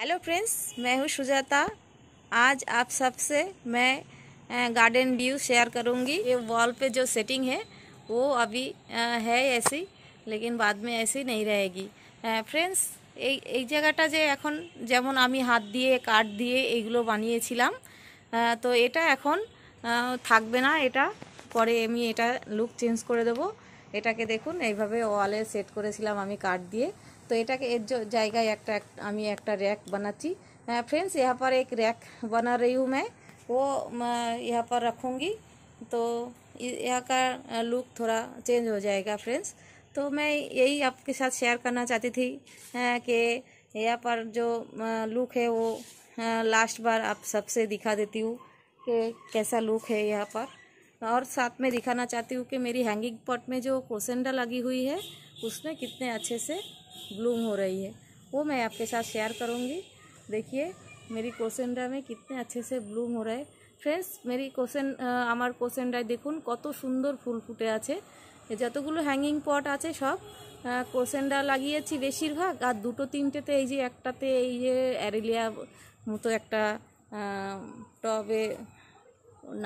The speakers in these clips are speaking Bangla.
हेलो फ्रेंड्स मैं हूँ सुजाता आज आप सबसे मैं गार्डन व्यू शेयर करूँगी ये वॉल पे जो सेटिंग है वो अभी है ऐसी लेकिन बाद में ऐसी नहीं रहेगी ফ্রেন্ডস এই এই জায়গাটা যে এখন যেমন আমি হাত দিয়ে কাঠ দিয়ে এইগুলো বানিয়েছিলাম তো এটা এখন থাকবে না এটা পরে আমি এটা লুক চেঞ্জ করে দেব এটাকে দেখুন এইভাবে ওয়ালে সেট করেছিলাম আমি কাঠ দিয়ে तो एटा के जगह एक एक रैक बनाती फ्रेंड्स यहाँ पर एक रैक बना रही हूँ मैं वो मैं यहाँ पर रखूँगी तो यहाँ का लुक थोड़ा चेंज हो जाएगा फ्रेंड्स तो मैं यही आपके साथ शेयर करना चाहती थी कि यहाँ पर जो लुक है वो लास्ट बार आप सबसे दिखा देती हूँ कि कैसा लुक है यहाँ पर और साथ में दिखाना चाहती हूँ कि मेरी हैंगिंग पॉट में जो कोसेंडा लगी हुई है उसमें कितने अच्छे से ब्लूम हो रही है वो मैं आपके साथ शेयर करूँगी देखिए মেরি কোশ্চেনটা আমি কিতনে আছে সে ব্লুম हो रहा है ফ্রেন্ডস মেরি কোশ্চেন আমার কোশ্চেনটায় দেখুন কত সুন্দর ফুল ফুটে আছে যতগুলো হ্যাঙ্গিং পট আছে সব কোশ্চেনটা লাগিয়েছি বেশিরভাগ আর দুটো তিনটেতে এই যে একটাতে এই যে অ্যারেলিয়া মতো একটা টবে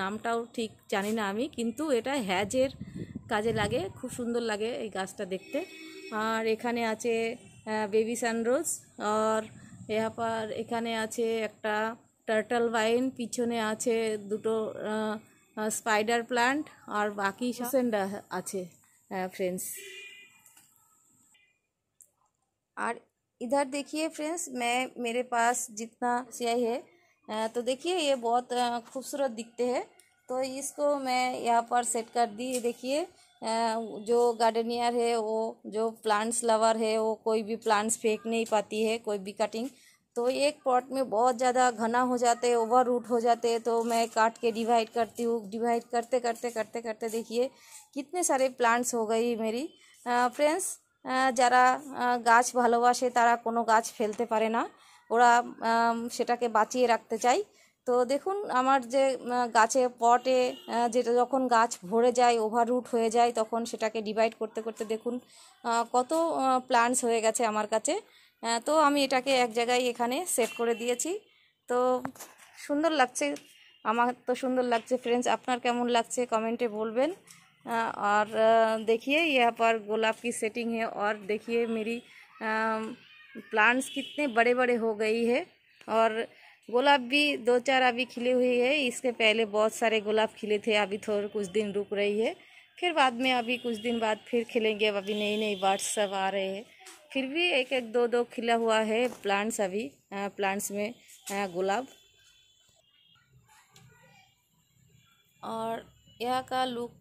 নামটাও ঠিক জানি না আমি কিন্তু এটা হ্যাজের কাজে লাগে খুব সুন্দর লাগে এই গাছটা দেখতে और ये आेबी सैंडरोज और यहाँ पर एखे आर्टल वाइन पीछने आटो स्पाइडर प्लान्ट और बाकी सेंडा आ फ्रेंड्स और इधर देखिए फ्रेंड्स मैं मेरे पास जितना सियाही है तो देखिए ये बहुत खूबसूरत दिखते हैं तो इसको मैं यहाँ पर सेट कर दी देखिए जो गार्डनियर है वो जो प्लांट्स लवर है वो कोई भी प्लांट्स फेंक नहीं पाती है कोई भी कटिंग तो एक पॉट में बहुत ज़्यादा घना हो जाते हैं ओवर रूट हो जाते हैं तो मैं काट के डिवाइड करती हूँ डिवाइड करते करते करते करते देखिए कितने सारे प्लांट्स हो गई मेरी फ्रेंड्स जरा गाच भलोबाशे तारा কোনো गाच फेलते পারে वाला ওরা সেটাকে बाचिए रखते चाहिए তো দেখুন আমার যে গাছে পটে যেটা যখন গাছ ভরে যায় ওভাররুট হয়ে যায় তখন সেটাকে ডিভাইড করতে করতে দেখুন কত প্ল্যান্টস হয়ে গেছে আমার কাছে তো আমি এটাকে এক জায়গায় এখানে সেট করে দিয়েছি তো সুন্দর লাগছে আমার তো সুন্দর লাগছে ফ্রেন্ডস আপনার কেমন লাগছে কমেন্টে বলবেন আর দেখিয়ে यहाँ পর গোলাপ কি সেটিং হে আর দেখিয়ে মেরি প্লান্টস कितने বড়ে বড়ে হয়ে গই है गुलाब भी दो चार अभी खिली हुई है इसके पहले बहुत सारे गुलाब खिले थे अभी थोड़े कुछ दिन रुक रही है फिर बाद में अभी कुछ दिन बाद फिर खिलेंगे अब अभी नई नई बर्ड्स सब आ रहे हैं फिर भी एक एक दो दो खिला हुआ है प्लांट्स अभी प्लांट्स में गुलाब और यह का लुक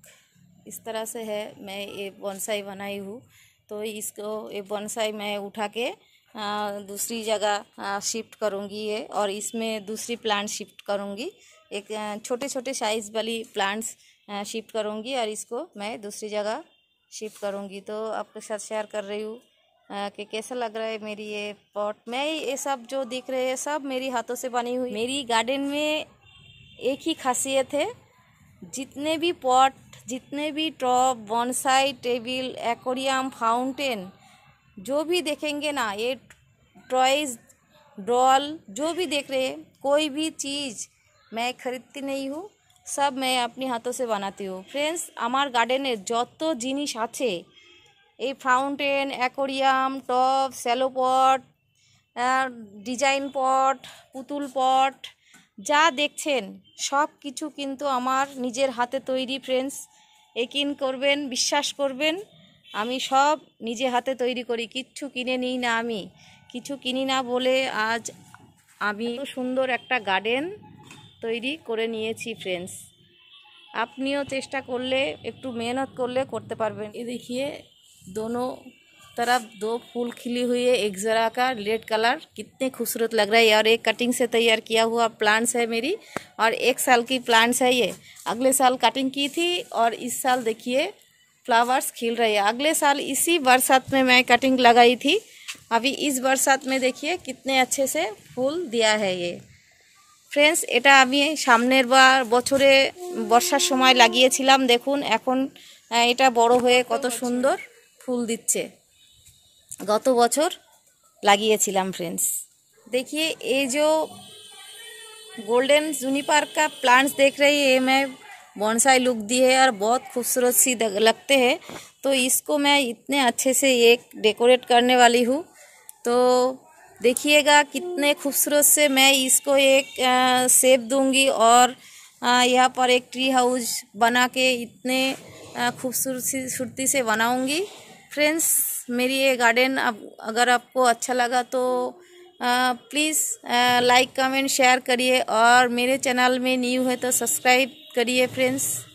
इस तरह से है मैं ये बॉन्साई बनाई हूँ तो इसको ये बॉन्साई मैं उठा के दूसरी जगह शिफ्ट करूँगी ये और इसमें दूसरी प्लांट शिफ्ट करूँगी एक छोटे छोटे साइज़ वाली प्लांट्स शिफ्ट करूँगी और इसको मैं दूसरी जगह शिफ्ट करूँगी तो आपके साथ शेयर कर रही हूँ कि कैसा लग रहा है मेरी ये पॉट मैं ये सब जो दिख रहे हैं सब मेरी हाथों से बनी हुई मेरी गार्डन में एक ही खासियत है जितने भी पॉट जितने भी top bonsai table aquarium fountain जो भी देखेंगे ना ये टॉयज डॉल जो भी देख रहे हैं कोई भी चीज़ मैं खरीदती नहीं हूँ সব মেয়ে আপনি হাতো সে বানাতে হো ফ্রেন্ডস আমার গার্ডেনের যত জিনিস আছে এই fountain aquarium top shallow pot design pot পুতুল পট যা দেখছেন সব কিছু কিন্তু আমার নিজের হাতে তৈরি ফ্রেন্ডস একিন করবেন বিশ্বাস করবেন আমি সব নিজে হাতে তৈরি করি কিচ্ছু কিনে নিই না আমি কিছু কিনি না বলে আজ আমি সুন্দর একটা গার্ডেন তৈরি করে নিয়েছি ফ্রেন্ডস আপনিও চেষ্টা করলে একটু মেহনত করলে করতে পারবেন এ দেখিয়ে দোনো তারা দো ফুল খিলি हुई है एक जरा কালার रेड খুবসুরত লাগ खूबसूरत আর এক কাটিং সে एक कटिंग से तैयार প্লান্টস हुआ মেরি আর এক সাল কি साल की प्लांट्स है ये अगले साल कटिंग ইস সাল দেখিয়ে फ्लावर्स खिल रहे हैं अगले साल इसी बरसात में मैं कटिंग लगाई थी अभी इस बरसात में देखिए कितने अच्छे से ফুল দেয়া है ये ফ্রেন্ডস এটা আমি সামনের বার বছরে বর্ষার সময় লাগিয়েছিলাম দেখুন এখন এটা বড় হয়ে কত সুন্দর ফুল দিচ্ছে গত বছর লাগিয়েছিলাম ফ্রেন্ডস देखिए ये जो गोल्डन जूनिपर का प्लांट्स देख रही है मैं बॉन्साई लुक दी है और बहुत खूबसूरत सी लगते हैं तो इसको मैं इतने अच्छे से ये डेकोरेट करने वाली हूँ तो देखिएगा कितने खूबसूरत से मैं इसको एक आ, सेप दूंगी और यहाँ पर एक ट्री हाउस बना के इतने खूबसूरती सुरती से बनाऊंगी फ्रेंड्स मेरी ये गार्डन अब अगर आपको अच्छा लगा तो प्लीज़ लाइक कमेंट शेयर करिए और मेरे चैनल में न्यू है तो सब्सक्राइब करिए फ्रेंड्स